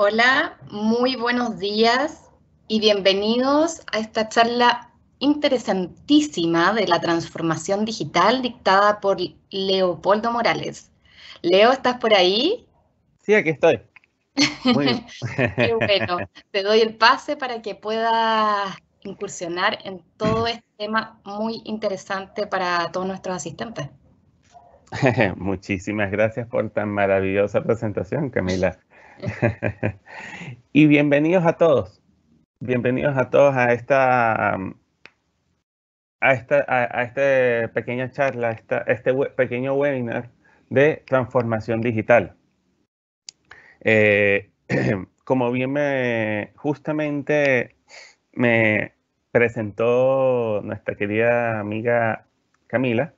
Hola, muy buenos días y bienvenidos a esta charla interesantísima de la transformación digital dictada por Leopoldo Morales. Leo, ¿estás por ahí? Sí, aquí estoy. Muy bueno. Te doy el pase para que puedas incursionar en todo este tema muy interesante para todos nuestros asistentes. Muchísimas gracias por tan maravillosa presentación, Camila. y bienvenidos a todos. Bienvenidos a todos a esta a esta a, este pequeña charla, esta, este pequeño webinar de transformación digital. Eh, como bien me justamente me presentó nuestra querida amiga Camila,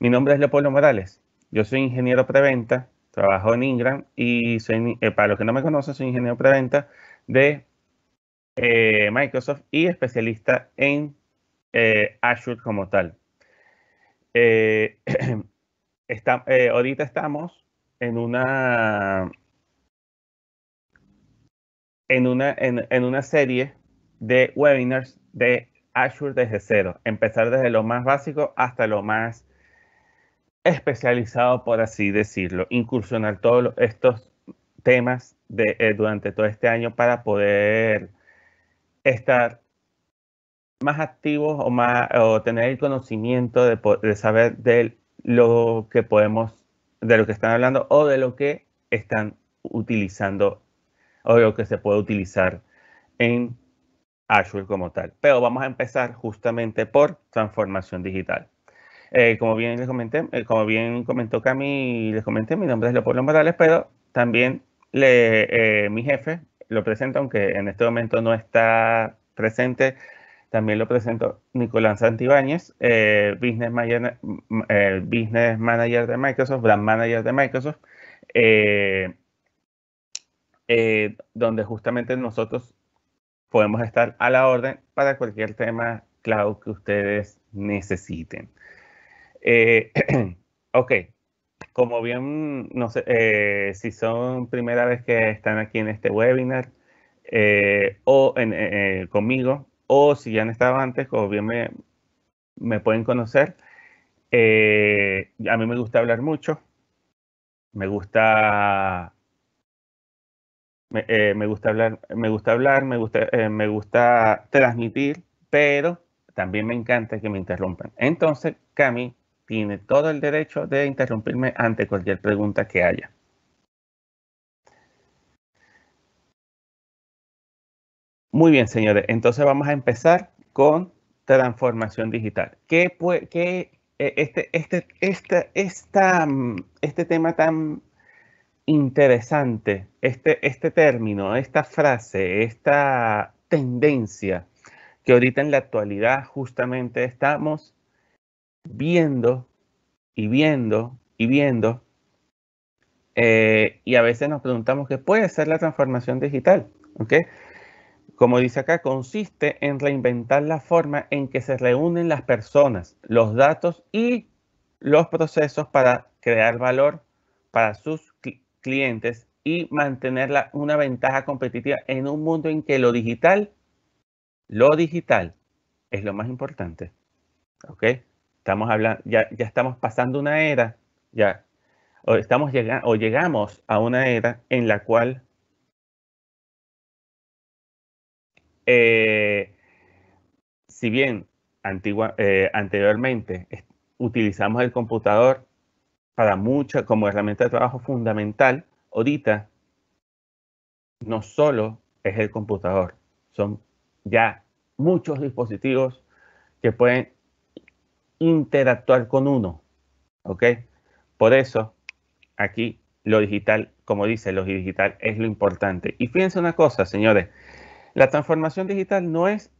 mi nombre es Leopoldo Morales. Yo soy ingeniero preventa Trabajo en Ingram y soy, eh, para los que no me conocen, soy ingeniero preventa de eh, Microsoft y especialista en eh, Azure como tal. ahorita estamos en una en una, en una serie de webinars de Azure desde cero, empezar desde lo más básico hasta lo más especializado, por así decirlo, incursionar todos estos temas de, eh, durante todo este año para poder estar más activos o, más, o tener el conocimiento de, saber de lo que podemos, de lo que están hablando o de lo que están utilizando o lo que se puede utilizar en Azure como tal. Pero vamos a empezar justamente por transformación digital. Eh, como bien les comenté, eh, como bien comentó Cami, les comenté, mi nombre es Leopoldo Morales, pero también eh, mi jefe lo presento, aunque en este momento no está presente, también lo presento Nicolás Santibáñez, business, business Manager de Microsoft, Brand Manager de Microsoft, donde justamente nosotros podemos estar a la orden para cualquier tema cloud que ustedes necesiten. Eh, ok, como bien, no sé, eh, si son primera vez que están aquí en este webinar eh, o conmigo, o si ya han estado antes, como bien me, pueden conocer, a mí me gusta hablar mucho, me gusta... Me, gusta hablar, me gusta hablar, me gusta, me gusta transmitir, pero también me encanta que me interrumpan. Entonces, Cami, tiene todo el derecho de interrumpirme ante cualquier pregunta que haya. Muy bien, señores. Entonces vamos a empezar con transformación digital. ¿Qué, puede, qué eh, este, este, mm, este tema tan interesante, este, este término, esta frase, esta tendencia que ahorita en la actualidad justamente estamos viendo y viendo y viendo. Eh, y a veces nos preguntamos qué puede ser la transformación digital. ¿okay? Como dice acá, consiste en reinventar la forma en que se reúnen las personas, los datos y los procesos para crear valor para sus clientes y mantener una ventaja competitiva en un mundo en que lo digital, lo digital es lo más importante. ¿Ok? Estamos hablando, ya, estamos pasando una era, ya, o, estamos llegando o llegamos a una era en la cual eh, si bien antigua, eh, anteriormente utilizamos el computador para mucha, como herramienta de trabajo fundamental, ahorita no solo es el computador, son ya muchos dispositivos que pueden interactuar con uno. ¿Ok? Por eso, aquí lo digital, como dice, lo digital es lo importante. Y fíjense una cosa, señores. La transformación digital no es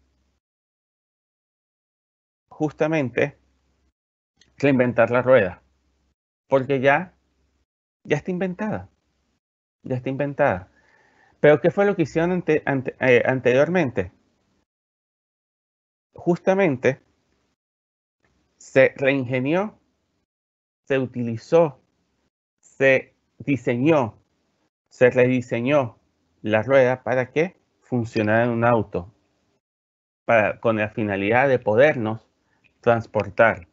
justamente reinventar la rueda, porque ya, ya está inventada, ya está inventada. Pero ¿qué fue lo que hicieron eh, anteriormente? Justamente se reingenió, se utilizó, se diseñó, se rediseñó la rueda para que funcionara en un auto, para, con la finalidad de podernos transportar.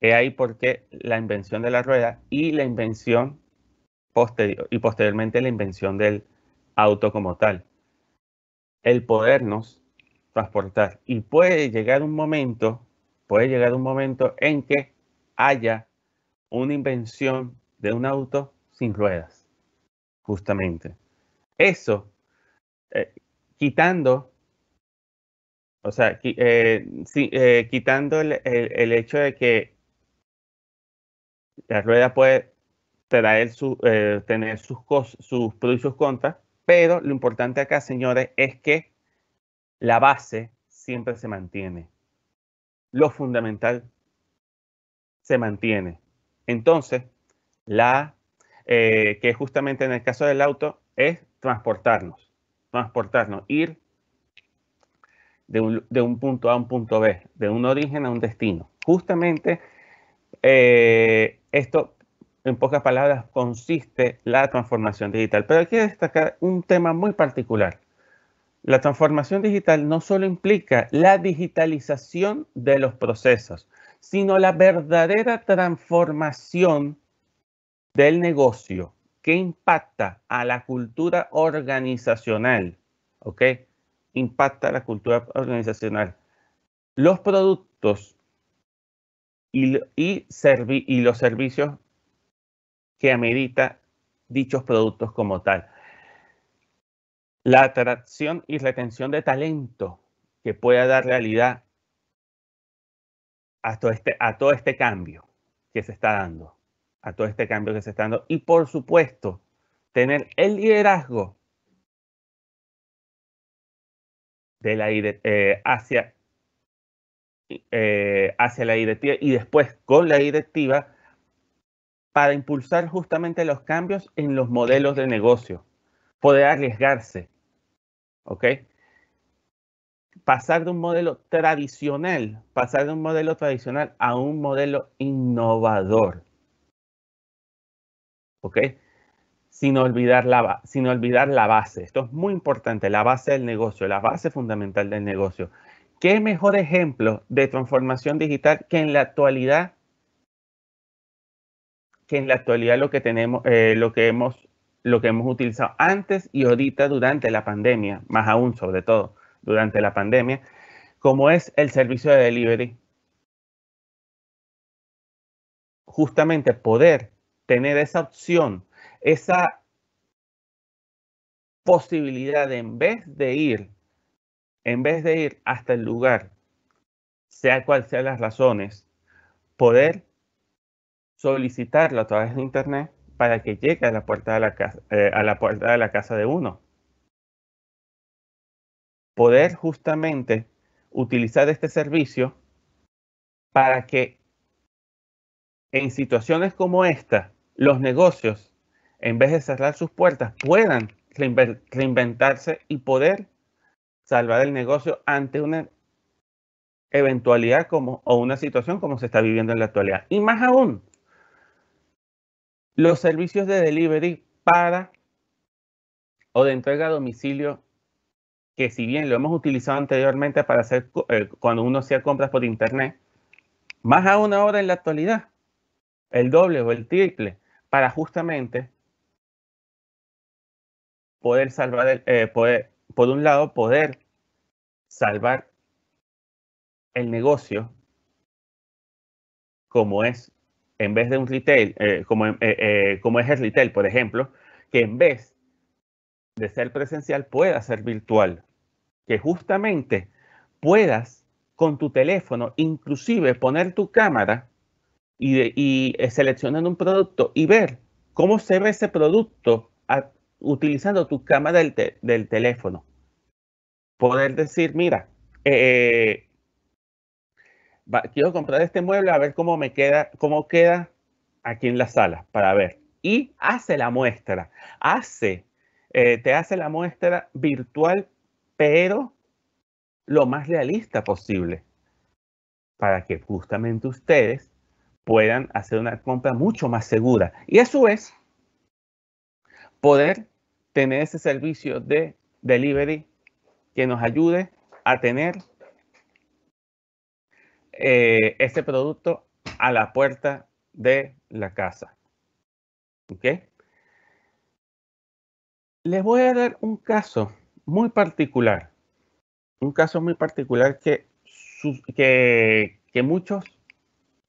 He ahí porque la invención de la rueda y la invención posterior y posteriormente la invención del auto como tal. El podernos transportar. Y puede llegar un momento puede llegar un momento en que haya una invención de un auto sin ruedas, justamente. Eso, eh, quitando, o sea, eh, eh, quitando el, el, hecho de que la rueda puede traer su, tener sus, sus pros y sus contras, pero lo importante acá, señores, es que la base siempre se mantiene lo fundamental se mantiene. Entonces, la eh, que justamente en el caso del auto es transportarnos, transportarnos, ir de un, punto a un punto B, de un origen a un destino. Justamente eh, esto, en pocas palabras, consiste la transformación digital. Pero hay que destacar un tema muy particular la transformación digital no solo implica la digitalización de los procesos, sino la verdadera transformación del negocio que impacta a la cultura organizacional. ¿Ok? Impacta a la cultura organizacional. Los productos y, y los servicios que amerita dichos productos como tal la atracción y retención de talento que pueda dar realidad a todo este, a todo este cambio que se está dando, a todo este cambio que se está dando. Y por supuesto, tener el liderazgo de la, eh, hacia, eh, hacia la directiva y después con la directiva para impulsar justamente los cambios en los modelos de negocio, poder arriesgarse, ¿ok? Pasar de un modelo tradicional, pasar de un modelo tradicional a un modelo innovador, ¿ok? Sin olvidar, la, sin olvidar la base. Esto es muy importante, la base del negocio, la base fundamental del negocio. ¿Qué mejor ejemplo de transformación digital que en la actualidad que en la actualidad lo que tenemos, eh, lo que hemos lo que hemos utilizado antes y ahorita durante la pandemia, más aún sobre todo durante la pandemia, como es el servicio de delivery. Justamente poder tener esa opción, esa posibilidad de en vez de ir, en vez de ir hasta el lugar, sea cual sean las razones, poder solicitarlo a través de Internet para que llegue a la puerta de la casa, eh, a la puerta de la casa de uno. Poder justamente utilizar este servicio para que en situaciones como esta, los negocios, en vez de cerrar sus puertas, puedan reinventarse y poder salvar el negocio ante una eventualidad como, o una situación como se está viviendo en la actualidad. Y más aún, los servicios de delivery para o de entrega a domicilio, que si bien lo hemos utilizado anteriormente para hacer eh, cuando uno hacía compras por internet, más aún ahora en la actualidad, el doble o el triple, para justamente poder salvar, el, eh, poder, por un lado, poder salvar el negocio como es en vez de un retail, eh, como, eh, eh, como es el retail, por ejemplo, que en vez de ser presencial pueda ser virtual, que justamente puedas con tu teléfono inclusive poner tu cámara y, seleccionar un producto y ver cómo se ve ese producto utilizando tu cámara del, del teléfono. Poder decir, mira, eh, quiero comprar este mueble a ver cómo me queda, cómo queda aquí en la sala para ver. Y hace la muestra, hace, eh, te hace la muestra virtual, pero lo más realista posible para que justamente ustedes puedan hacer una compra mucho más segura y a su vez poder tener ese servicio de delivery que nos ayude a tener eh, este producto a la puerta de la casa. ¿Ok? Les voy a dar un caso muy particular. Un caso muy particular que, muchos,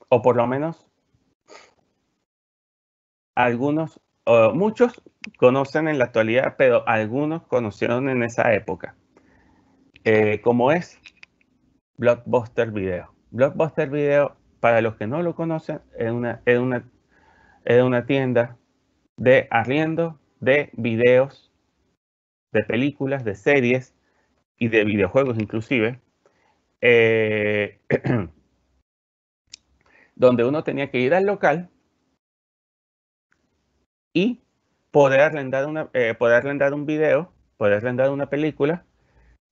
o por lo menos algunos, o muchos conocen en la actualidad, pero algunos conocieron en esa época. Eh, como es Blockbuster Video. Blockbuster Video, para los que no lo conocen, es una, una, una tienda de arriendo de videos, de películas, de series y de videojuegos inclusive, eh, donde uno tenía que ir al local y poder arrendar, una, eh, poder un video, poder arrendar una película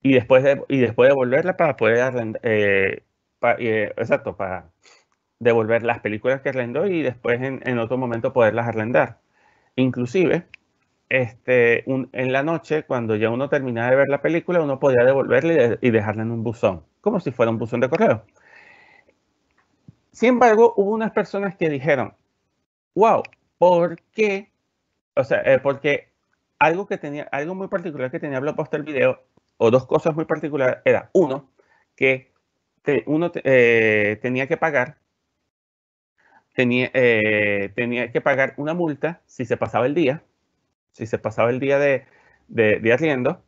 y después, y después devolverla para poder arrendar, eh, eh, exacto, para devolver las películas que arrendó y después en, otro momento poderlas arrendar. Inclusive, este, en la noche, cuando ya uno terminaba de ver la película, uno podía devolverla y, dejarla en un buzón, como si fuera un buzón de correo. Sin embargo, hubo unas personas que dijeron, wow, ¿por qué? O sea, eh, porque algo que tenía, algo muy particular que tenía el Video, o dos cosas muy particulares, era uno, que uno eh, tenía que pagar tenía, eh, tenía que pagar una multa si se pasaba el día, si se pasaba el día de, de, arriendo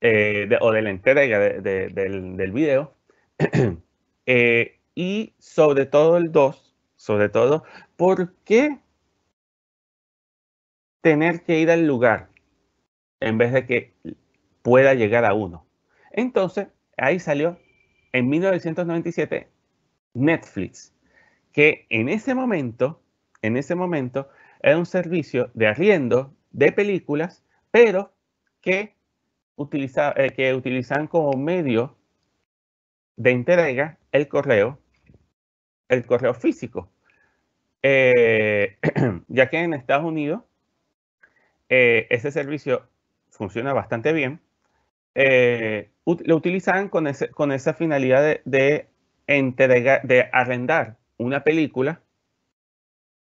eh, o de la entrega del, del, video. y sobre todo el 2, sobre todo, ¿por qué tener que ir al lugar en vez de que pueda llegar a uno? Entonces, ahí salió en 1997 Netflix, que en ese momento, en ese momento, era un servicio de arriendo de películas, pero que, eh, utilizaban como medio de entrega el correo, el correo físico. Eh, ya que en Estados Unidos eh, ese servicio funciona bastante bien eh, lo utilizaban con, esa finalidad de, entregar, de arrendar una película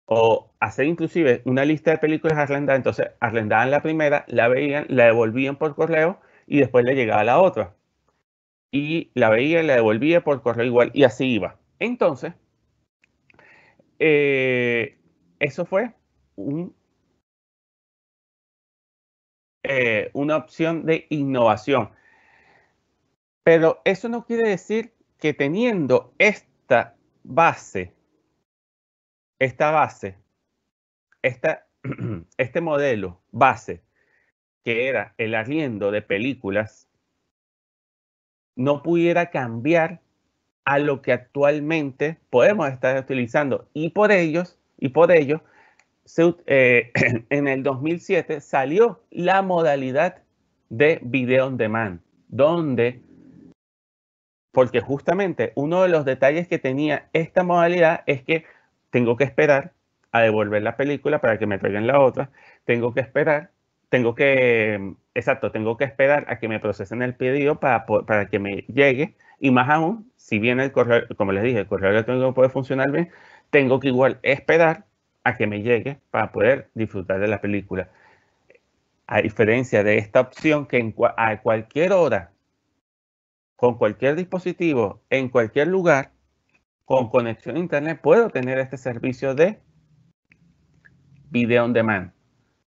o hacer inclusive una lista de películas arrendadas. Entonces arrendaban la primera, la veían, la devolvían por correo y después le llegaba la otra. Y la veían, la devolvía por correo igual y así iba. Entonces, eh, eso fue un eh, una opción de innovación. Pero eso no quiere decir que teniendo esta base, esta base, este modelo base, que era el arriendo de películas, no pudiera cambiar a lo que actualmente podemos estar utilizando. Y por ellos, y por ello, eh, en el 2007 salió la modalidad de video on demand, donde, porque justamente uno de los detalles que tenía esta modalidad es que tengo que esperar a devolver la película para que me traigan la otra, tengo que esperar, tengo que, exacto, tengo que esperar a que me procesen el pedido para, para que me llegue y más aún, si viene el correo, como les dije, el correo electrónico puede funcionar bien, tengo que igual esperar a que me llegue para poder disfrutar de la película. A diferencia de esta opción que en, a cualquier hora, con cualquier dispositivo, en cualquier lugar, con conexión a internet, puedo tener este servicio de video on demand,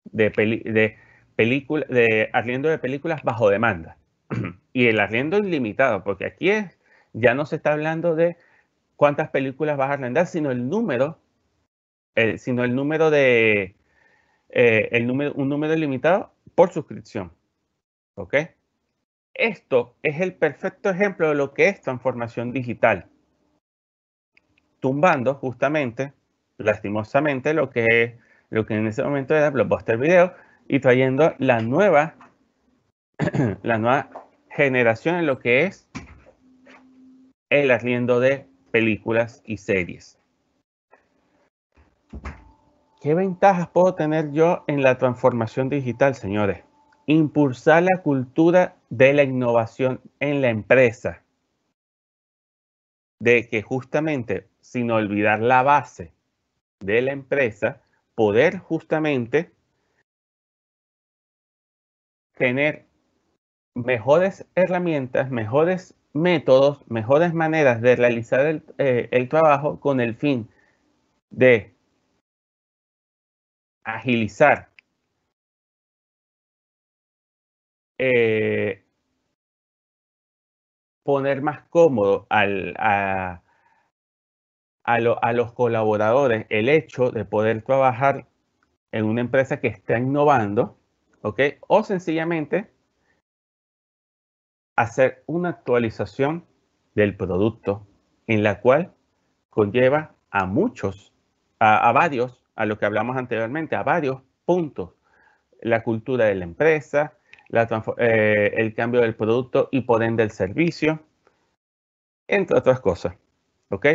de, peli, de, película, de arriendo de películas bajo demanda. y el arriendo ilimitado, porque aquí es, ya no se está hablando de cuántas películas vas a arrendar, sino el número eh, sino el número de, eh, el número, un número limitado por suscripción. ¿Ok? Esto es el perfecto ejemplo de lo que es transformación digital. Tumbando justamente, lastimosamente, lo que, lo que en ese momento era Blockbuster Video y trayendo la nueva, la nueva generación en lo que es el arriendo de películas y series. ¿Qué ventajas puedo tener yo en la transformación digital, señores? Impulsar la cultura de la innovación en la empresa. De que justamente, sin olvidar la base de la empresa, poder justamente tener mejores herramientas, mejores métodos, mejores maneras de realizar el, eh, trabajo con el fin de agilizar. Eh, poner más cómodo a, los colaboradores el hecho de poder trabajar en una empresa que está innovando, ¿ok? O sencillamente hacer una actualización del producto en la cual conlleva a muchos, a, a varios a lo que hablamos anteriormente, a varios puntos. La cultura de la empresa, eh, el cambio del producto y por ende el servicio, entre otras cosas. ¿Ok?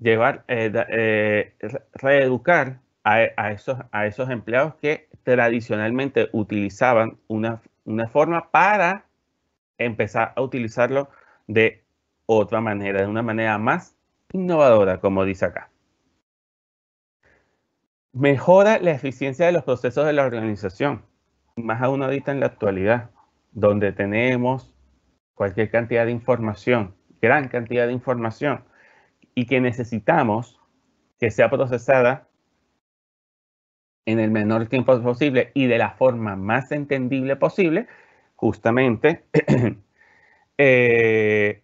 Llevar, eh, eh, reeducar a, esos, empleados que tradicionalmente utilizaban una forma para empezar a utilizarlo de otra manera, de una manera más innovadora, como dice acá mejora la eficiencia de los procesos de la organización, más aún ahorita en la actualidad, donde tenemos cualquier cantidad de información, gran cantidad de información, y que necesitamos que sea procesada en el menor tiempo posible y de la forma más entendible posible, justamente eh,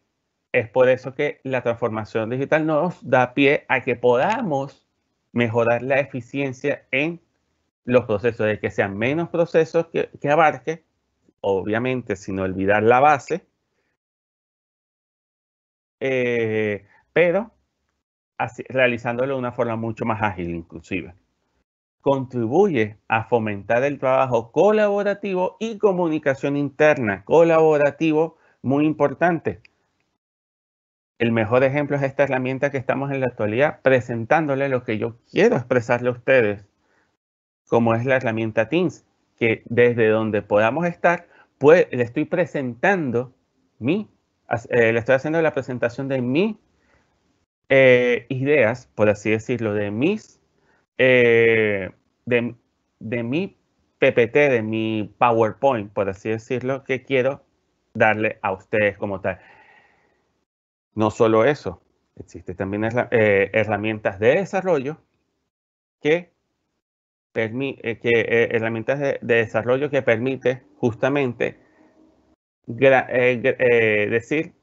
es por eso que la transformación digital nos da pie a que podamos mejorar la eficiencia en los procesos, de que sean menos procesos que, abarque, obviamente sin olvidar la base, eh, pero realizándolo de una forma mucho más ágil inclusive. Contribuye a fomentar el trabajo colaborativo y comunicación interna. Colaborativo, muy importante el mejor ejemplo es esta herramienta que estamos en la actualidad presentándole lo que yo quiero expresarle a ustedes, como es la herramienta Teams, que desde donde podamos estar, pues, le estoy presentando mi, eh, le estoy haciendo la presentación de mis eh, ideas, por así decirlo, de mis, eh, de, de mi PPT, de mi PowerPoint, por así decirlo, que quiero darle a ustedes como tal. No solo eso, existen también eh, herramientas de desarrollo que, permite, eh, que eh, herramientas de, desarrollo que permite justamente decir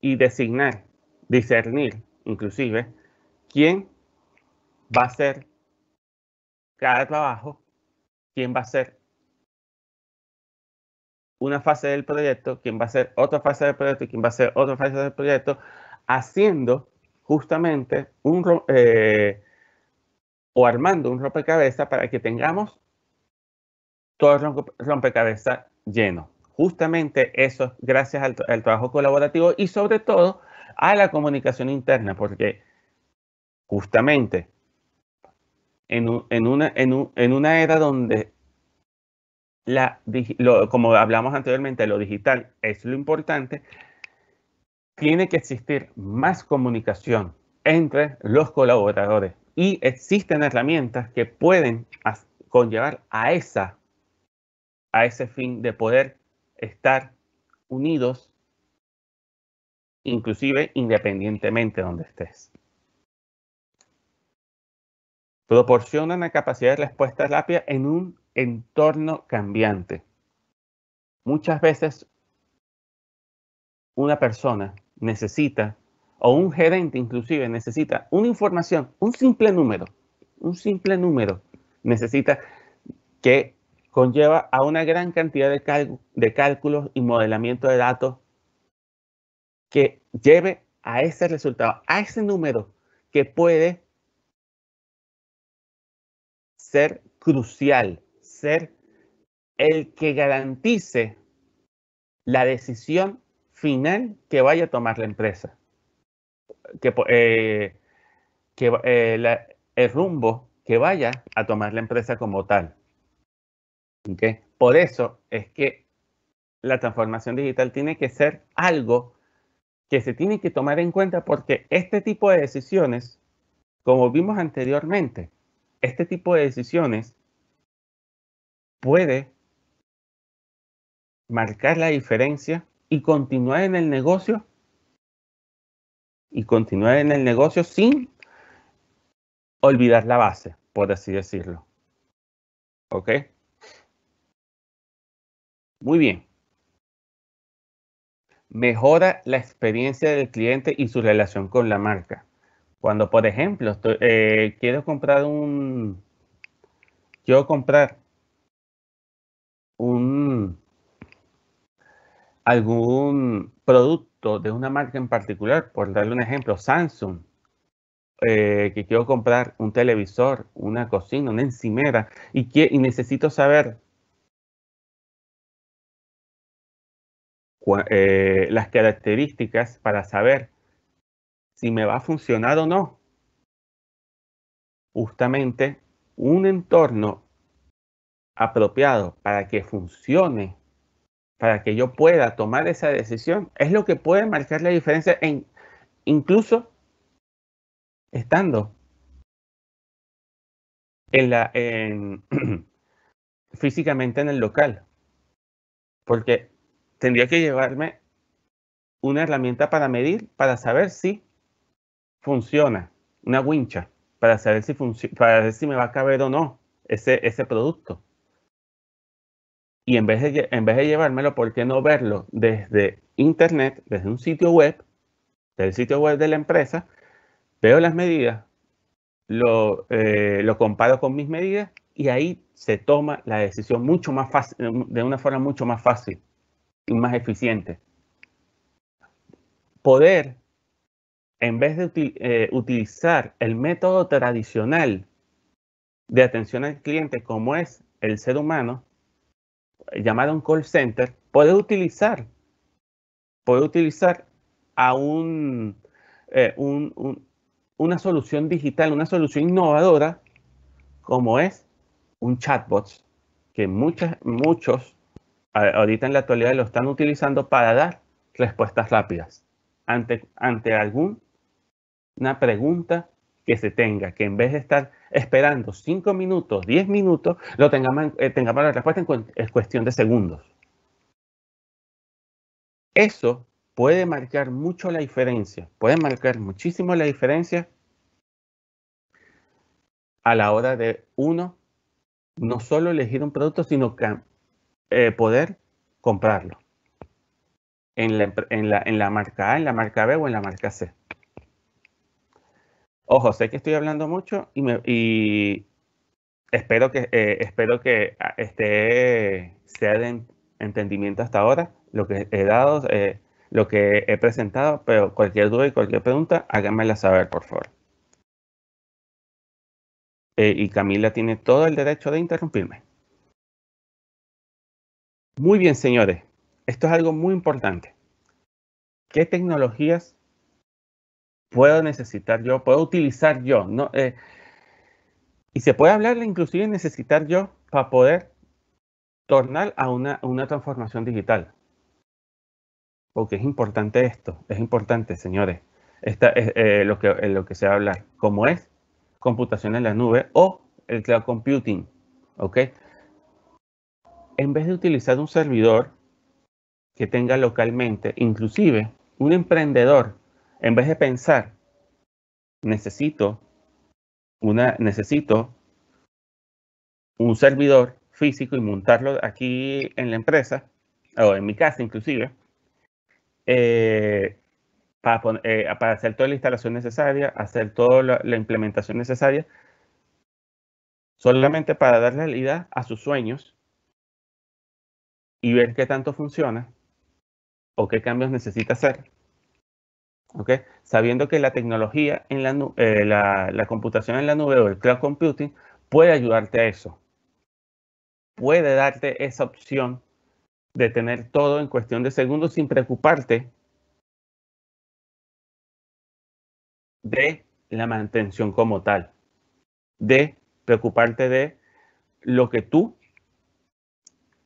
y designar, discernir inclusive, quién va a ser cada trabajo, quién va a ser una fase del proyecto, quien va a ser otra fase del proyecto y quién va a ser otra fase del proyecto, haciendo justamente un eh, o armando un rompecabezas para que tengamos todo el rompecabezas lleno. Justamente eso gracias al, trabajo colaborativo y sobre todo a la comunicación interna, porque justamente una, en, una era donde como hablamos anteriormente, lo digital es lo importante, tiene que existir más comunicación entre los colaboradores y existen herramientas que pueden conllevar a, esa, a ese fin de poder estar unidos, inclusive independientemente de donde estés. Proporcionan la capacidad de respuesta rápida en un entorno cambiante. Muchas veces una persona necesita, o un gerente inclusive necesita una información, un simple número, un simple número necesita que conlleva a una gran cantidad de, de cálculos y modelamiento de datos que lleve a ese resultado, a ese número que puede ser crucial ser el que garantice la decisión final que vaya a tomar la empresa. Que, eh, eh, el rumbo que vaya a tomar la empresa como tal. Por eso es que la transformación digital tiene que ser algo que se tiene que tomar en cuenta porque este tipo de decisiones, como vimos anteriormente, este tipo de decisiones puede marcar la diferencia y continuar en el negocio y continuar en el negocio sin olvidar la base, por así decirlo. ¿Ok? Muy bien. Mejora la experiencia del cliente y su relación con la marca. Cuando, por ejemplo, eh, quiero comprar un... Quiero comprar un algún producto de una marca en particular, por darle un ejemplo, Samsung, eh, que quiero comprar un televisor, una cocina, una encimera, y, que, necesito saber eh, las características para saber si me va a funcionar o no. Justamente un entorno apropiado para que funcione, para que yo pueda tomar esa decisión, es lo que puede marcar la diferencia en incluso estando en la, en, físicamente en el local. Porque tendría que llevarme una herramienta para medir, para saber si funciona, una wincha, para saber si, para ver si me va a caber o no ese, ese producto. Y en vez, de, en vez de llevármelo, ¿por qué no verlo desde internet, desde un sitio web, del sitio web de la empresa? Veo las medidas, eh, lo, comparo con mis medidas y ahí se toma la decisión mucho más fácil, de una forma mucho más fácil y más eficiente. Poder, en vez de eh, utilizar el método tradicional de atención al cliente como es el ser humano, llamado un call center, puede utilizar, puede utilizar a eh, una solución digital, una solución innovadora, como es un chatbot, que muchas, muchos ahorita en la actualidad lo están utilizando para dar respuestas rápidas ante, ante alguna pregunta que se tenga, que en vez de estar esperando 5 minutos, 10 minutos, lo tengamos, eh, la respuesta en, cuestión de segundos. Eso puede marcar mucho la diferencia, puede marcar muchísimo la diferencia a la hora de uno no solo elegir un producto, sino eh, poder comprarlo en la marca A, en la marca B o en la marca C. Ojo, sé que estoy hablando mucho y, me, y espero que, eh, espero que ah, esté, sea de entendimiento hasta ahora lo que he dado, eh, lo que he presentado, pero cualquier duda y cualquier pregunta, háganmela saber, por favor. Eh, y Camila tiene todo el derecho de interrumpirme. Muy bien, señores. Esto es algo muy importante. ¿Qué tecnologías puedo necesitar yo, puedo utilizar yo, ¿no? Eh, y se puede hablar inclusive de necesitar yo para poder tornar a una, transformación digital. Porque es importante esto, es importante, señores, esta es, eh, eh, lo, que, se lo que se habla, como es computación en la nube o el cloud computing, ¿ok? En vez de utilizar un servidor que tenga localmente, inclusive un emprendedor en vez de pensar, necesito una, necesito un servidor físico y montarlo aquí en la empresa, o en mi casa inclusive, eh, eh, para, hacer toda la instalación necesaria, hacer toda la, la implementación necesaria, solamente para dar realidad a sus sueños y ver qué tanto funciona o qué cambios necesita hacer sabiendo que la tecnología, en eh, la, computación en la nube o el cloud computing puede ayudarte a eso. Puede darte esa opción de tener todo en cuestión de segundos sin preocuparte de la mantención como tal, de preocuparte de lo que tú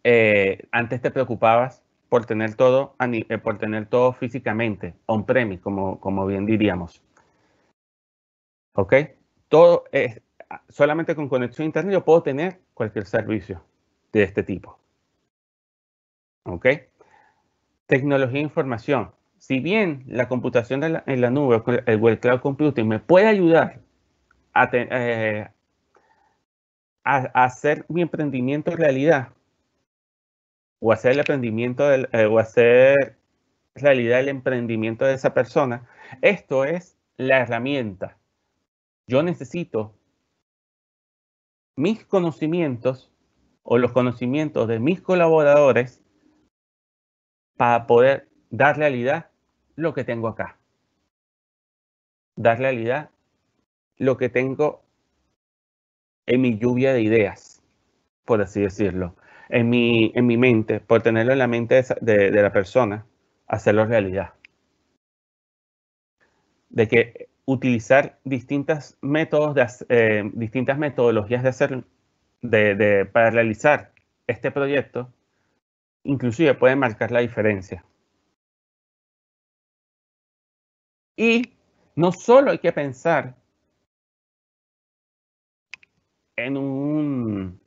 eh, antes te preocupabas por tener todo, eh, por tener todo físicamente, on-premise, como, bien diríamos. ¿Ok? Todo es, solamente con conexión a internet yo puedo tener cualquier servicio de este tipo. ¿Ok? Tecnología e información. Si bien la computación en la nube, el Web Cloud Computing, me puede ayudar a, eh, a, a hacer mi emprendimiento realidad, o hacer el eh, o hacer realidad el emprendimiento de esa persona. Esto es la herramienta. Yo necesito mis conocimientos o los conocimientos de mis colaboradores para poder dar realidad lo que tengo acá. Dar realidad lo que tengo en mi lluvia de ideas, por así decirlo en mi, mente, por tenerlo en la mente de, la persona, hacerlo realidad. De que utilizar distintas métodos, eh, distintas metodologías de para realizar este proyecto, inclusive puede marcar la diferencia. Y no solo hay que pensar en un,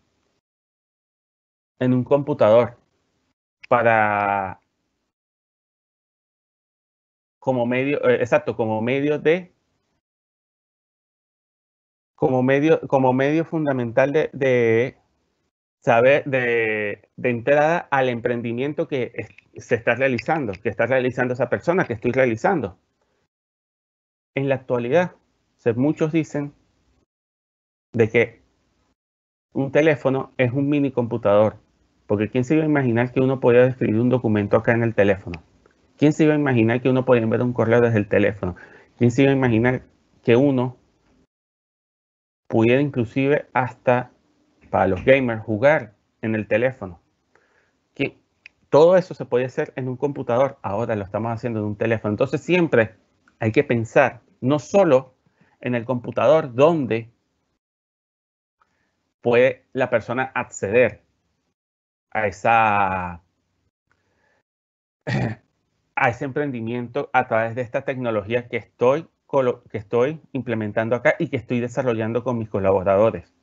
en un computador para como medio, eh, exacto, como medio de como medio, como medio fundamental de, saber, de, de, entrada al emprendimiento que se está realizando, que está realizando esa persona, que estoy realizando. En la actualidad, muchos dicen de que un teléfono es un mini computador porque ¿quién se iba a imaginar que uno podía escribir un documento acá en el teléfono? ¿Quién se iba a imaginar que uno podía enviar un correo desde el teléfono? ¿Quién se iba a imaginar que uno pudiera inclusive hasta para los gamers jugar en el teléfono? Que todo eso se podía hacer en un computador, ahora lo estamos haciendo en un teléfono. Entonces siempre hay que pensar no solo en el computador donde puede la persona acceder, a, esa, a ese emprendimiento a través de esta tecnología que estoy, que estoy implementando acá y que estoy desarrollando con mis colaboradores,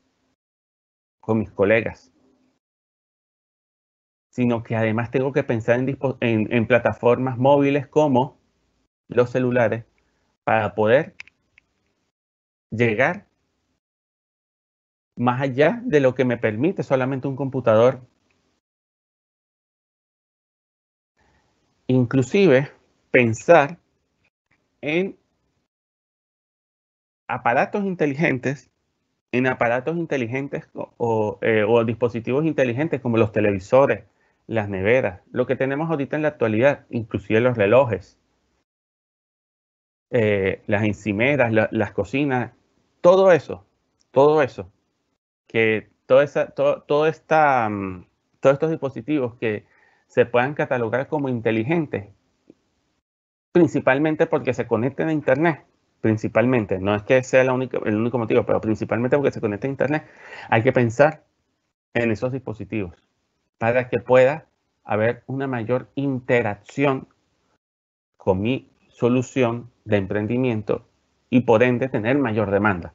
con mis colegas sino que además tengo que pensar en, en, plataformas móviles como los celulares para poder llegar más allá de lo que me permite solamente un computador inclusive pensar en aparatos inteligentes, en aparatos inteligentes eh, o, dispositivos inteligentes como los televisores, las neveras, lo que tenemos ahorita en la actualidad, inclusive los relojes, eh, las encimeras, las cocinas, todo eso, todo eso, que toda esa, todo esta, mm, todos estos dispositivos que se puedan catalogar como inteligentes, principalmente porque se conecten a Internet, principalmente, no es que sea el único motivo, pero principalmente porque se conecta a Internet, hay que pensar en esos dispositivos para que pueda haber una mayor interacción con mi solución de emprendimiento y por ende tener mayor demanda.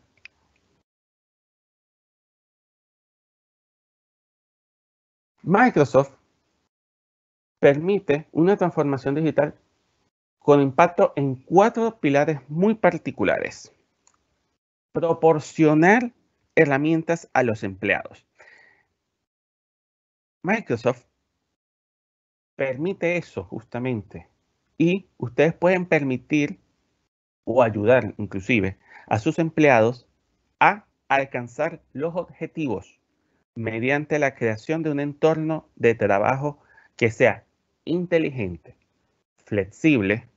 Microsoft permite una transformación digital con impacto en cuatro pilares muy particulares. Proporcionar herramientas a los empleados. Microsoft permite eso justamente y ustedes pueden permitir o ayudar inclusive a sus empleados a alcanzar los objetivos mediante la creación de un entorno de trabajo que sea inteligente, flexible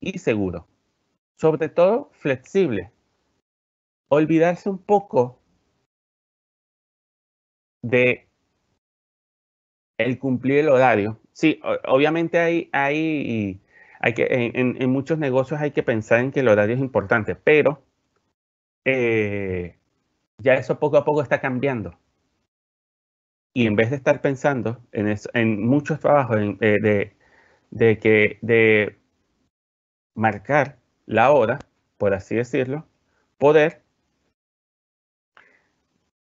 y seguro. Sobre todo flexible. Olvidarse un poco de el cumplir el horario. Sí, obviamente hay, hay, hay que, en, muchos negocios hay que pensar en que el horario es importante, pero eh, ya eso poco a poco está cambiando y en vez de estar pensando en, en muchos trabajos eh, de, que, de marcar la hora, por así decirlo, poder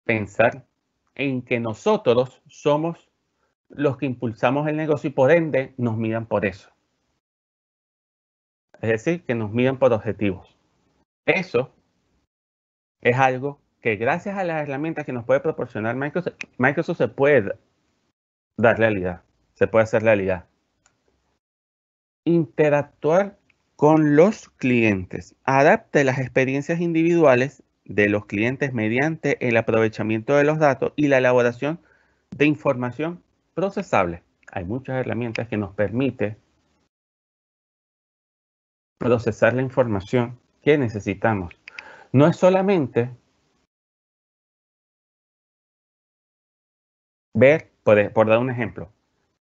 pensar en que nosotros somos los que impulsamos el negocio y por ende nos midan por eso. Es decir, que nos midan por objetivos. Eso es algo que gracias a las herramientas que nos puede proporcionar Microsoft, Microsoft se puede dar realidad, se puede hacer realidad. Interactuar con los clientes. Adapte las experiencias individuales de los clientes mediante el aprovechamiento de los datos y la elaboración de información procesable. Hay muchas herramientas que nos permite procesar la información que necesitamos. No es solamente Ver, e, por, dar un ejemplo,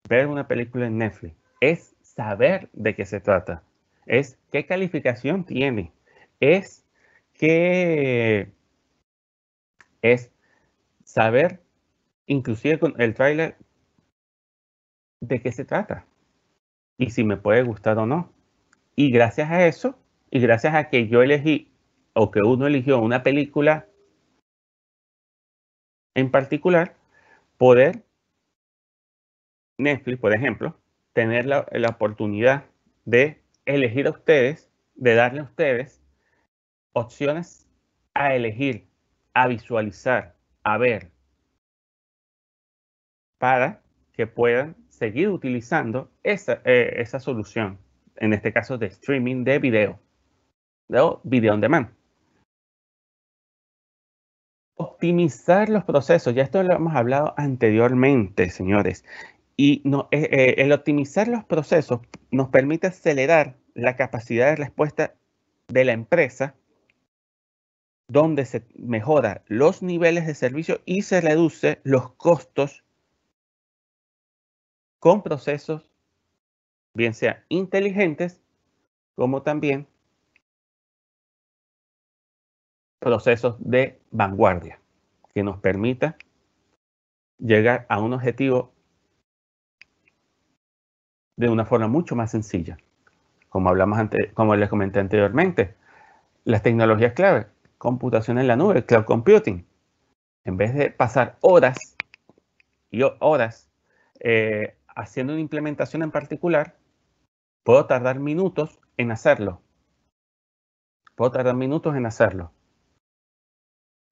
ver una película en Netflix es saber de qué se trata, es qué calificación tiene, es que es saber inclusive con el tráiler de qué se trata y si me puede gustar o no. Y gracias a eso, y gracias a que yo elegí o que uno eligió una película en particular, poder Netflix, por ejemplo, tener la, oportunidad de elegir a ustedes, de darle a ustedes opciones a elegir, a visualizar, a ver, para que puedan seguir utilizando esa, eh, esa solución, en este caso de streaming de video, de video on demand optimizar los procesos, ya esto lo hemos hablado anteriormente, señores, y eh, eh, el optimizar los procesos nos permite acelerar la capacidad de respuesta de la empresa, donde se mejora los niveles de servicio y se reduce los costos con procesos, bien sea inteligentes, como también procesos de vanguardia que nos permita llegar a un objetivo de una forma mucho más sencilla. Como, hablamos ante, como les comenté anteriormente, las tecnologías clave, computación en la nube, cloud computing, en vez de pasar horas y horas eh, haciendo una implementación en particular, puedo tardar minutos en hacerlo. Puedo tardar minutos en hacerlo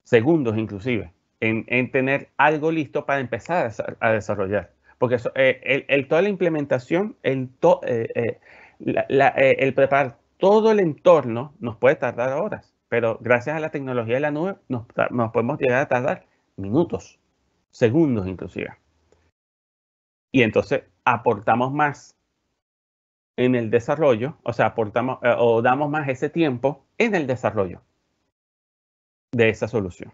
segundos inclusive, en, tener algo listo para empezar a, desarrollar. Porque eso, eh, el, toda la implementación, el, eh, eh, el preparar todo el entorno nos puede tardar horas, pero gracias a la tecnología de la nube nos, nos podemos llegar a tardar minutos, segundos inclusive. Y entonces aportamos más en el desarrollo, o sea, aportamos o damos más ese tiempo en el desarrollo de esa solución.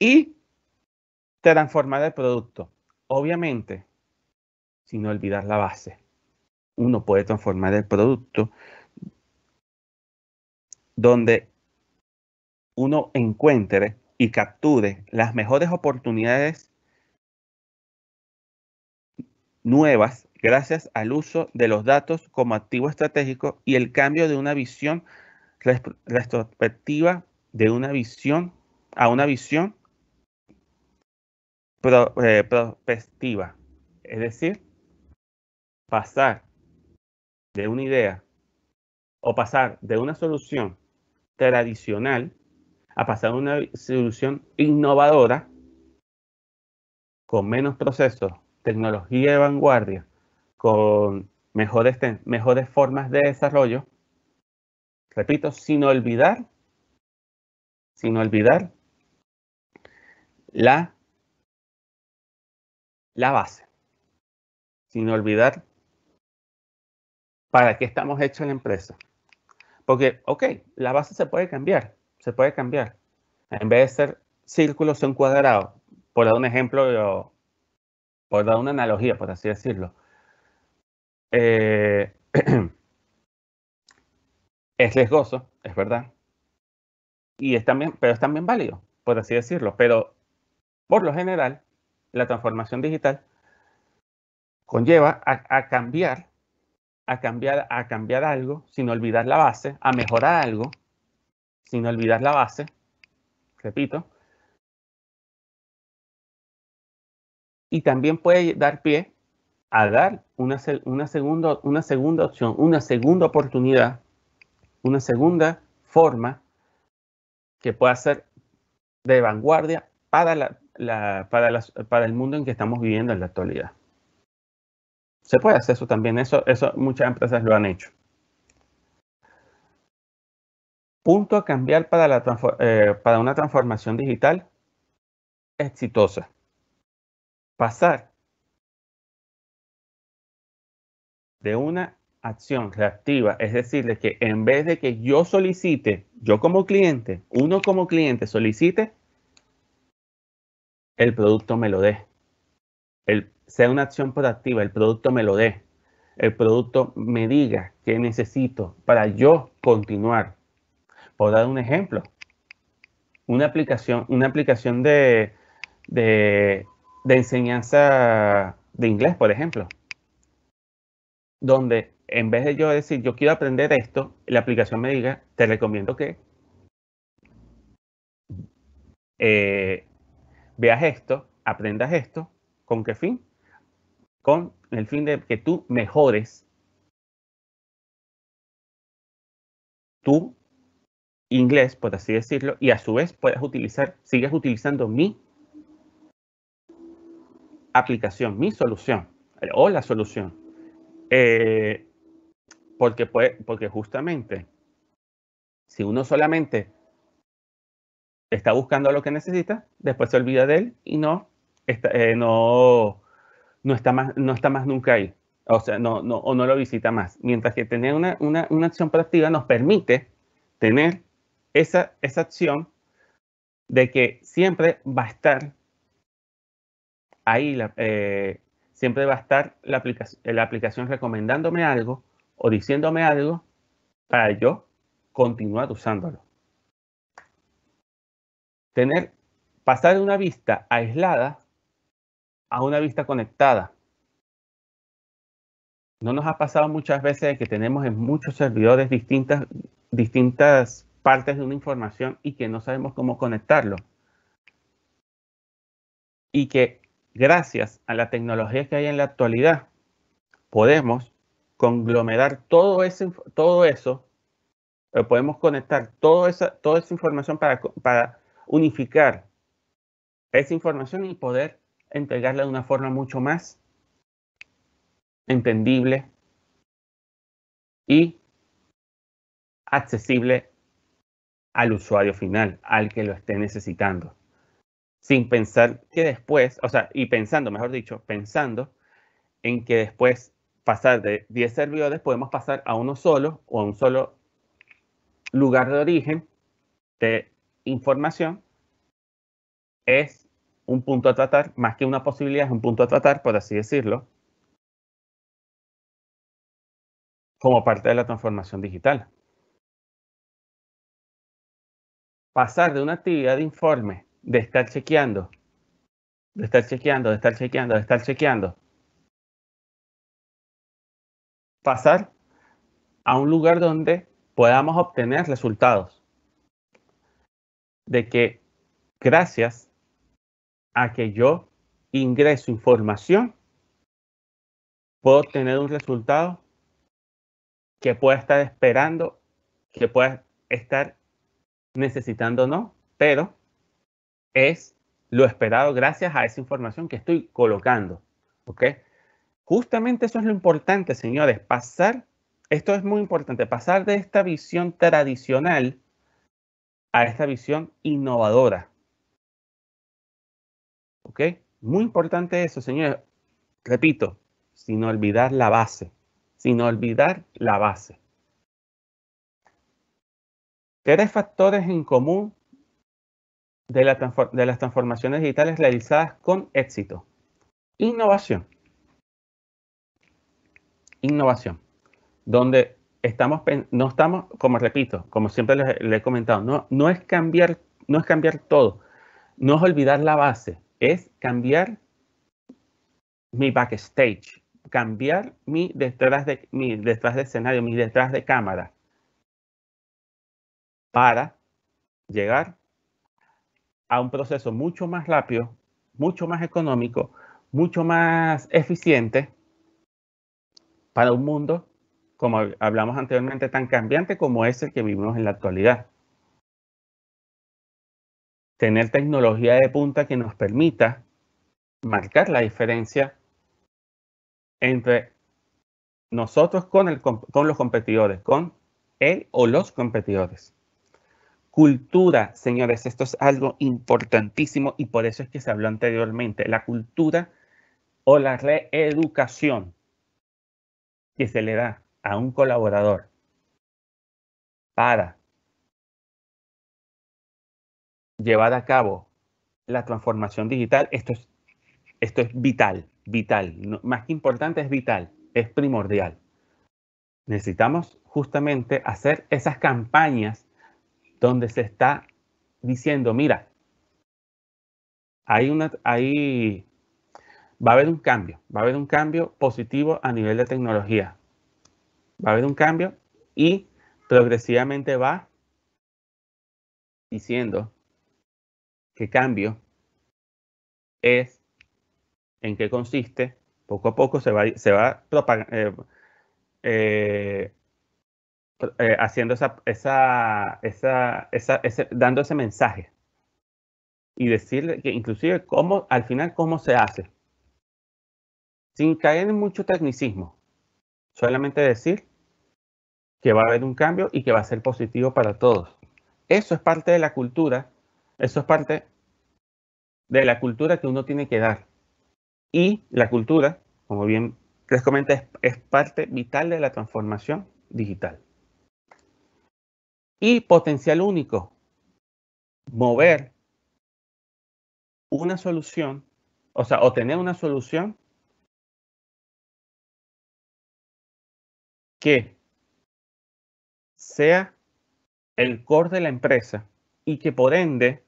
Y transformar el producto. Obviamente, sin olvidar la base. Uno puede transformar el producto donde uno encuentre y capture las mejores oportunidades nuevas gracias al uso de los datos como activo estratégico y el cambio de una visión retrospectiva de una visión a una visión pro, eh, prospectiva, es decir, pasar de una idea o pasar de una solución tradicional a pasar a una solución innovadora con menos procesos, tecnología de vanguardia, con mejores, mejores formas de desarrollo, repito, sin olvidar sin olvidar la, la base, sin olvidar para qué estamos hechos en la empresa. Porque, ok, la base se puede cambiar, se puede cambiar. En vez de ser círculos, son cuadrados. Por dar un ejemplo, por dar una analogía, por así decirlo. Eh, es riesgoso, es verdad, y es también, pero es también válido, por así decirlo. Pero por lo general, la transformación digital conlleva a, cambiar, a cambiar, a cambiar algo sin olvidar la base, a mejorar algo sin olvidar la base, repito, y también puede dar pie a dar una, una, segunda, una segunda opción, una segunda oportunidad, una segunda forma que pueda ser de vanguardia para, para, el mundo en que estamos viviendo en la actualidad. Se puede hacer eso también, eso, eso muchas empresas lo han hecho. Punto a cambiar para, la, eh, para una transformación digital exitosa. Pasar de una acción reactiva, es decir, de que en vez de que yo solicite, yo como cliente, uno como cliente solicite, el producto me lo dé. sea una acción proactiva, el producto me lo dé. El producto me diga qué necesito para yo continuar. Por dar un ejemplo, una aplicación, una aplicación de, de, de enseñanza de inglés, por ejemplo, donde en vez de yo decir, yo quiero aprender esto, la aplicación me diga, te recomiendo que eh, veas esto, aprendas esto, ¿con qué fin? Con el fin de que tú mejores tu inglés, por así decirlo, y a su vez puedas utilizar, sigas utilizando mi aplicación, mi solución o la solución. Eh, porque, porque justamente, si uno solamente está buscando lo que necesita, después se olvida de él y no está, eh, no, no, está, más, no está más nunca ahí. O sea, no, no, o no lo visita más. Mientras que tener una, acción proactiva nos permite tener esa, esa acción de que siempre va a estar ahí, eh, siempre va a estar la, aplicación, la aplicación recomendándome algo o diciéndome algo para yo continuar usándolo. Tener, pasar de una vista aislada a una vista conectada. No nos ha pasado muchas veces que tenemos en muchos servidores distintas, distintas partes de una información y que no sabemos cómo conectarlo. Y que gracias a la tecnología que hay en la actualidad, podemos conglomerar todo, ese, todo eso, eh, podemos conectar esa, toda esa información para, para unificar esa información y poder entregarla de una forma mucho más entendible y accesible al usuario final, al que lo esté necesitando. Sin pensar que después, o sea, y pensando, mejor dicho, pensando en que después pasar de 10 servidores, podemos pasar a uno solo o a un solo lugar de origen de información. Es un punto a tratar, más que una posibilidad, es un punto a tratar, por así decirlo, como parte de la transformación digital. Pasar de una actividad de informe, de estar chequeando, de estar chequeando, de estar chequeando, de estar chequeando, pasar a un lugar donde podamos obtener resultados. De que gracias a que yo ingreso información, puedo obtener un resultado que pueda estar esperando, que pueda estar necesitando no, pero es lo esperado gracias a esa información que estoy colocando. Justamente eso es lo importante, señores, pasar, esto es muy importante, pasar de esta visión tradicional a esta visión innovadora. ¿Ok? Muy importante eso, señores. Repito, sin olvidar la base, sin olvidar la base. Tres factores en común de, de las transformaciones digitales realizadas con éxito. Innovación innovación, donde estamos, no estamos, como repito, como siempre le he comentado, no, no, es cambiar, no es cambiar todo, no es olvidar la base, es cambiar mi backstage, cambiar mi detrás de, mi detrás de escenario, mi detrás de cámara, para llegar a un proceso mucho más rápido, mucho más económico, mucho más eficiente para un mundo, como hablamos anteriormente, tan cambiante como es el que vivimos en la actualidad. Tener tecnología de punta que nos permita marcar la diferencia entre nosotros con, con los competidores, con él o los competidores. Cultura, señores, esto es algo importantísimo y por eso es que se habló anteriormente. La cultura o la reeducación que se le da a un colaborador para llevar a cabo la transformación digital, esto es, esto es vital, vital. más que importante es vital, es primordial. Necesitamos justamente hacer esas campañas donde se está diciendo, mira, hay, una, hay va a haber un cambio, va a haber un cambio positivo a nivel de tecnología. Va a haber un cambio y progresivamente va diciendo qué cambio es, en qué consiste. Poco a poco se va, se va eh, eh, eh, haciendo esa, esa, esa, esa dando ese mensaje y decirle que inclusive cómo, al final cómo se hace sin caer en mucho tecnicismo. Solamente decir que va a haber un cambio y que va a ser positivo para todos. Eso es parte de la cultura, eso es parte de la cultura que uno tiene que dar. Y la cultura, como bien les comenté, es, es parte vital de la transformación digital. Y potencial único, mover una solución, o sea, obtener una solución que sea el core de la empresa y que por ende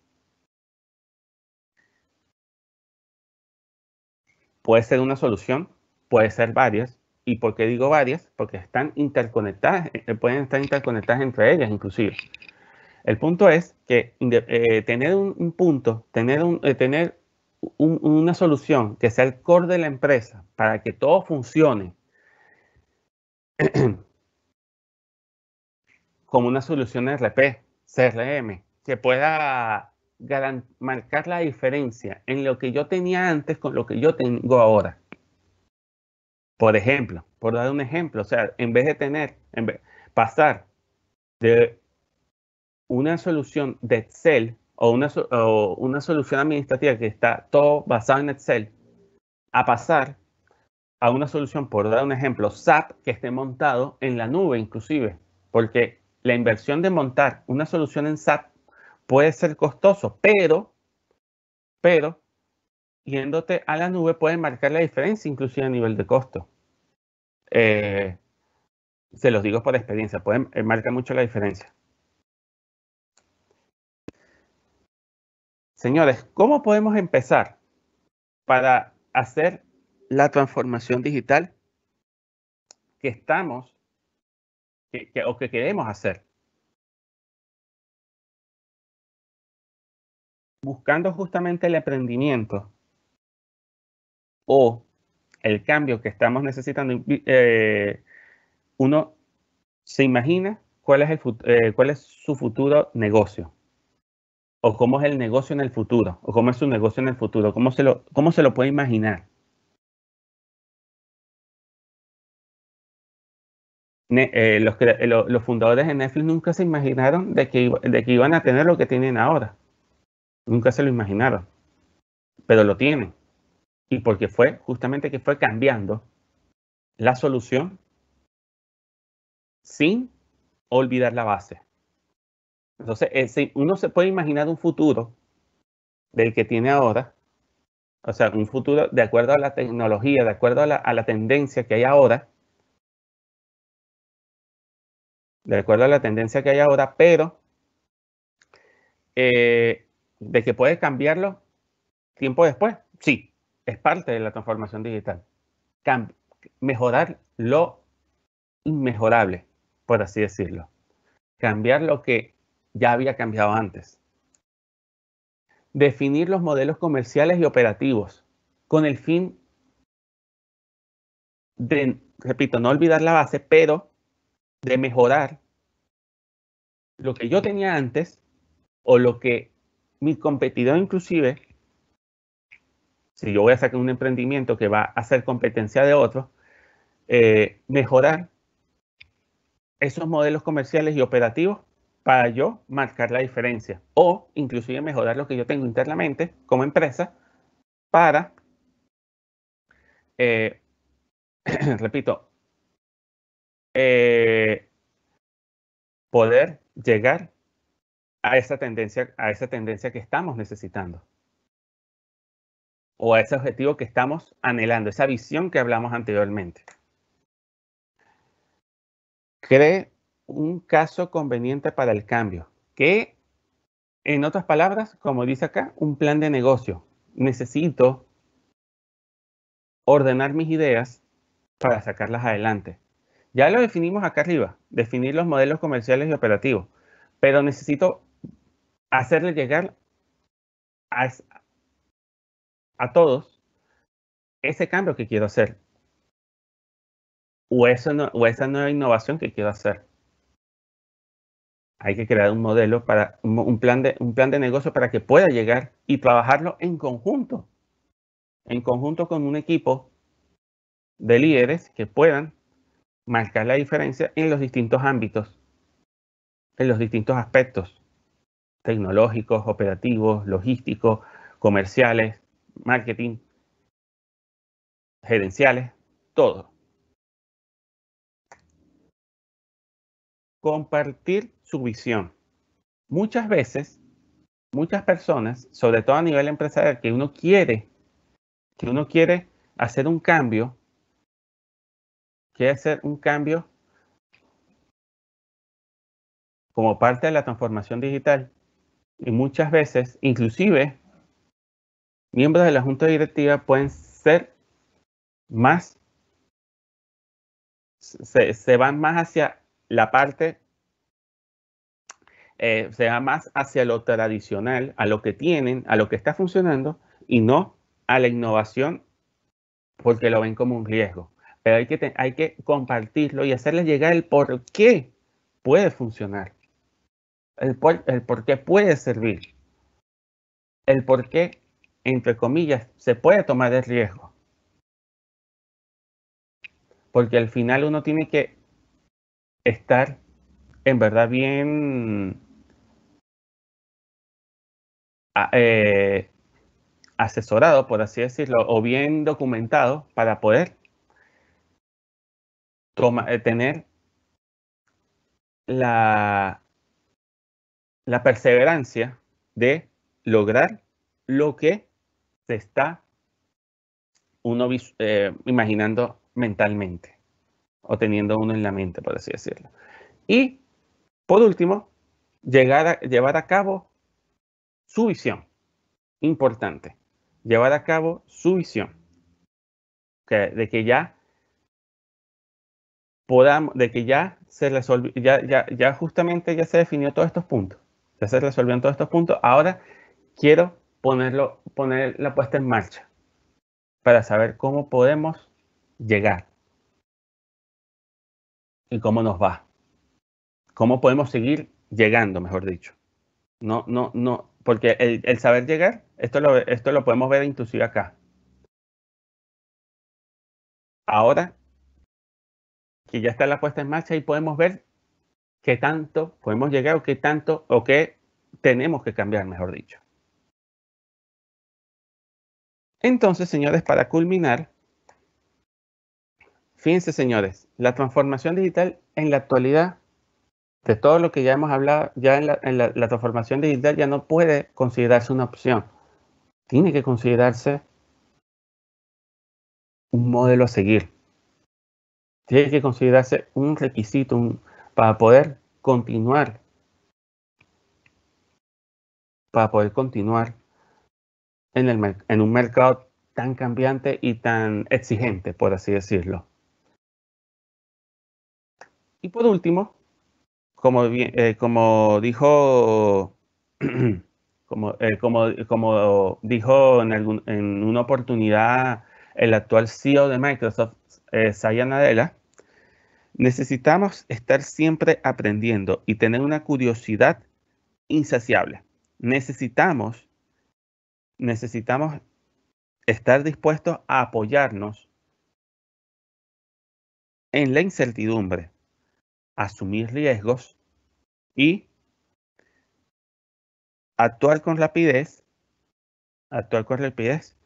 puede ser una solución, puede ser varias. ¿Y por qué digo varias? Porque están interconectadas, eh, eh, pueden estar interconectadas entre ellas inclusive. El punto es que eh, tener un, punto, tener, tener una solución que sea el core de la empresa para que todo funcione como una solución RP, CRM, que pueda marcar la diferencia en lo que yo tenía antes con lo que yo tengo ahora. Por ejemplo, por dar un ejemplo, o sea, en vez de tener, en pasar de una solución de Excel o una, o una solución administrativa que está todo basado en Excel a pasar a una solución, por dar un ejemplo, SAP que esté montado en la nube inclusive, porque la inversión de montar una solución en SAP puede ser costoso, pero, pero, yéndote a la nube puede marcar la diferencia inclusive a nivel de costo. Eh, se los digo por experiencia, pueden eh, marcar mucho la diferencia. Señores, ¿cómo podemos empezar para hacer la transformación digital que estamos o que queremos hacer. Buscando justamente el aprendimiento. o el cambio que estamos necesitando, eh, uno se imagina cuál es, el, eh, cuál es su futuro negocio o cómo es el negocio en el futuro, o cómo es su negocio en el futuro, cómo se lo, cómo se lo puede imaginar. Eh, eh, los, fundadores de Netflix nunca se imaginaron de que, de que iban a tener lo que tienen ahora. Nunca se lo imaginaron, pero lo tienen. Y porque fue justamente que fue cambiando la solución sin olvidar la base. Entonces, uno se puede imaginar un futuro del que tiene ahora, o sea, un futuro de acuerdo a la tecnología, de acuerdo a la, a la tendencia que hay ahora, de acuerdo a la tendencia que hay ahora, pero eh, de que puedes cambiarlo tiempo después, sí, es parte de la transformación digital. mejorar lo inmejorable, por así decirlo. Cambiar lo que ya había cambiado antes. Definir los modelos comerciales y operativos con el fin de, repito, no olvidar la base, pero de mejorar lo que yo tenía antes o lo que mi competidor inclusive, si yo voy a sacar un emprendimiento que va a ser competencia de otro. Eh, mejorar esos modelos comerciales y operativos para yo marcar la diferencia o inclusive mejorar lo que yo tengo internamente como empresa para, eh, repito, eh, poder llegar a esa tendencia, a esa tendencia que estamos necesitando. O a ese objetivo que estamos anhelando, esa visión que hablamos anteriormente. Cree un caso conveniente para el cambio, que en otras palabras, como dice acá, un plan de negocio. Necesito ordenar mis ideas para sacarlas adelante. Ya lo definimos acá arriba, definir los modelos comerciales y operativos, pero necesito hacerle llegar a, a todos ese cambio que quiero hacer o, esa nueva innovación que quiero hacer. Hay que crear un modelo para un plan, de, un plan de negocio para que pueda llegar y trabajarlo en conjunto, en conjunto con un equipo de líderes que puedan marcar la diferencia en los distintos ámbitos, en los distintos aspectos tecnológicos, operativos, logísticos, comerciales, marketing, gerenciales, todo. Compartir su visión. Muchas veces, muchas personas, sobre todo a nivel empresarial, que uno quiere, que uno quiere hacer un cambio, quiere hacer un cambio como parte de la transformación digital y muchas veces, inclusive, miembros de la junta directiva pueden ser más, se, van más hacia la parte, eh, se va más hacia lo tradicional, a lo que tienen, a lo que está funcionando y no a la innovación porque lo ven como un riesgo pero hay que, compartirlo y hacerle llegar el por qué puede funcionar, el por, qué puede servir, el por qué, entre comillas, se puede tomar el riesgo. Porque al final uno tiene que estar en verdad bien eh, asesorado, por así decirlo, o bien documentado para poder toma, eh, tener la, la perseverancia de lograr lo que se está uno eh, imaginando mentalmente o teniendo uno en la mente, por así decirlo. Y por último, llegar a, llevar a cabo su visión. Importante, llevar a cabo su visión. Que, de que ya podamos, de que ya se resolvió, ya, ya, ya justamente ya se definió todos estos puntos, ya se resolvieron todos estos puntos, ahora quiero ponerlo, poner la puesta en marcha para saber cómo podemos llegar y cómo nos va, cómo podemos seguir llegando, mejor dicho. No, no, no, porque el, saber llegar, esto lo, esto lo podemos ver inclusive acá. Ahora que ya está la puesta en marcha y podemos ver qué tanto podemos llegar o qué tanto o qué tenemos que cambiar, mejor dicho. Entonces, señores, para culminar, fíjense, señores, la transformación digital en la actualidad, de todo lo que ya hemos hablado, ya en la transformación digital ya no puede considerarse una opción. Tiene que considerarse un modelo a seguir tiene que considerarse un requisito para poder continuar. Para poder continuar en, el, en un mercado tan cambiante y tan exigente, por así decirlo. Y por último, como, eh, como dijo eh, como, como dijo en, en una oportunidad el actual CEO de Microsoft, eh, Satya Nadella, necesitamos estar siempre aprendiendo y tener una curiosidad insaciable. Necesitamos, necesitamos estar dispuestos a apoyarnos en la incertidumbre, asumir riesgos y actuar con rapidez, actuar con rapidez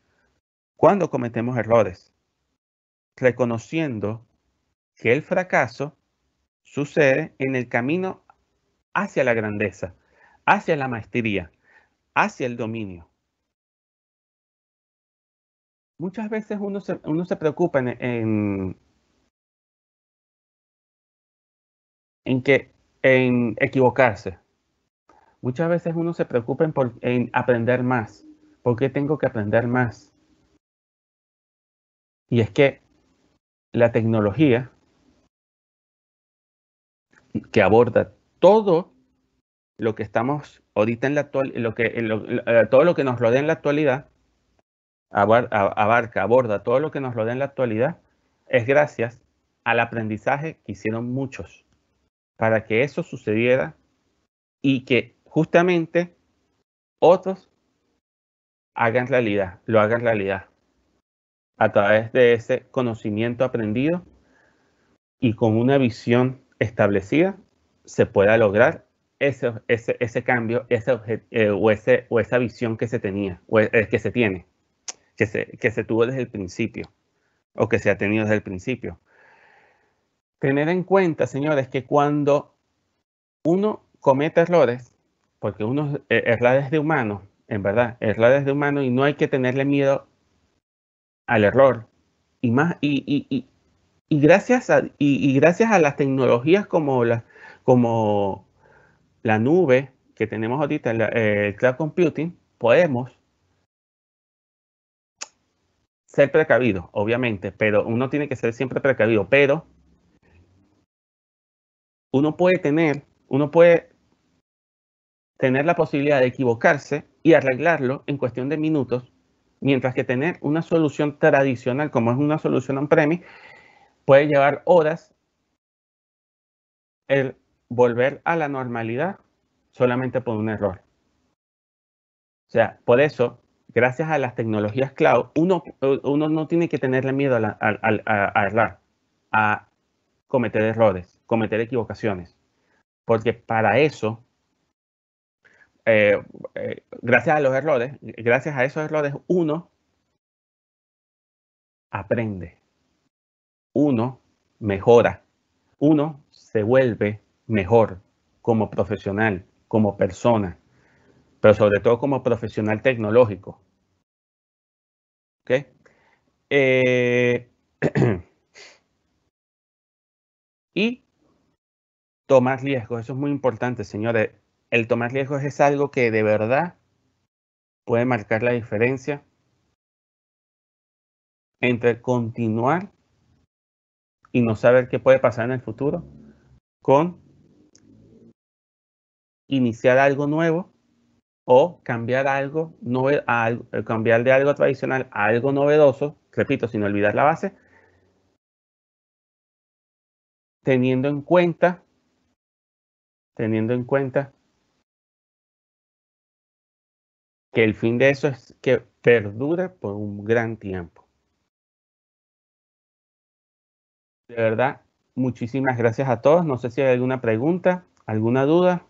cuando cometemos errores, reconociendo que el fracaso sucede en el camino hacia la grandeza, hacia la maestría, hacia el dominio. Muchas veces uno se, preocupa en, en, que, en equivocarse. Muchas veces uno se preocupa en aprender más. ¿Por qué tengo que aprender más? Y es que la tecnología que aborda todo lo que estamos ahorita en la actual, lo que, eh, todo lo que nos rodea en la actualidad, abarca, aborda todo lo que nos rodea en la actualidad, es gracias al aprendizaje que hicieron muchos para que eso sucediera y que justamente otros hagan realidad, lo hagan realidad a través de ese conocimiento aprendido y con una visión establecida se pueda lograr ese, ese, ese cambio ese eh, o, ese, o esa visión que se tenía, o eh, que se tiene, que se, que se tuvo desde el principio o que se ha tenido desde el principio. Tener en cuenta, señores, que cuando uno comete errores, porque uno eh, es la de humano, en verdad, es la de humano y no hay que tenerle miedo al error. Y más, y, y, y, y gracias a, y, gracias a las tecnologías como la, como la nube que tenemos ahorita, en eh, el cloud computing, podemos ser precavidos, obviamente, pero uno tiene que ser siempre precavido, pero uno puede tener, uno puede tener la posibilidad de equivocarse y arreglarlo en cuestión de minutos Mientras que tener una solución tradicional, como es una solución on-premise, puede llevar horas el volver a la normalidad solamente por un error. O sea, por eso, gracias a las tecnologías cloud, uno, uno no tiene que tenerle miedo a, a, a, a errar, a cometer errores, cometer equivocaciones, porque para eso eh, eh, gracias a los errores, gracias a esos errores, uno aprende, uno mejora, uno se vuelve mejor como profesional, como persona, pero sobre todo como profesional tecnológico. ¿Ok? Eh, y tomar riesgos, eso es muy importante, señores el tomar riesgos es algo que de verdad puede marcar la diferencia entre continuar y no saber qué puede pasar en el futuro con iniciar algo nuevo o cambiar algo, eh, cambiar de algo tradicional a algo novedoso, repito, sin olvidar la base, teniendo en cuenta, teniendo en cuenta que el fin de eso es que perdure por un gran tiempo. De verdad, muchísimas gracias a todos. No sé si hay alguna pregunta, alguna duda.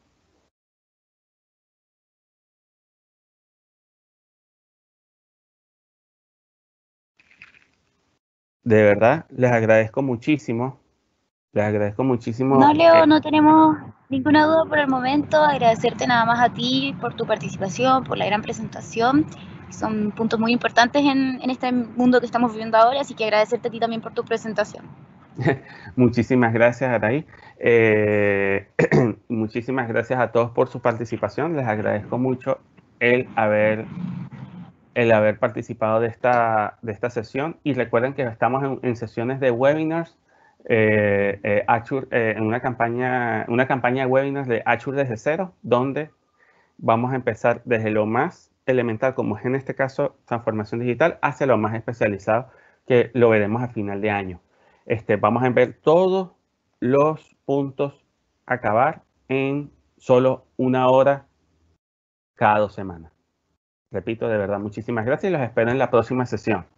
De verdad, les agradezco muchísimo les agradezco muchísimo. No, Leo, no tenemos ninguna duda por el momento. Agradecerte nada más a ti por tu participación, por la gran presentación. Son puntos muy importantes en, este mundo que estamos viviendo ahora, así que agradecerte a ti también por tu presentación. Muchísimas gracias, Araí. Eh, muchísimas gracias a todos por su participación. Les agradezco mucho el haber, el haber participado de esta, de esta sesión. Y recuerden que estamos en sesiones de webinars eh, eh, eh, en una campaña, una campaña de webinars de Azure desde cero, donde vamos a empezar desde lo más elemental, como es en este caso transformación digital, hacia lo más especializado, que lo veremos a final de año. Este, vamos a ver todos los puntos acabar en solo una hora cada dos semanas. Repito, de verdad, muchísimas gracias y los espero en la próxima sesión.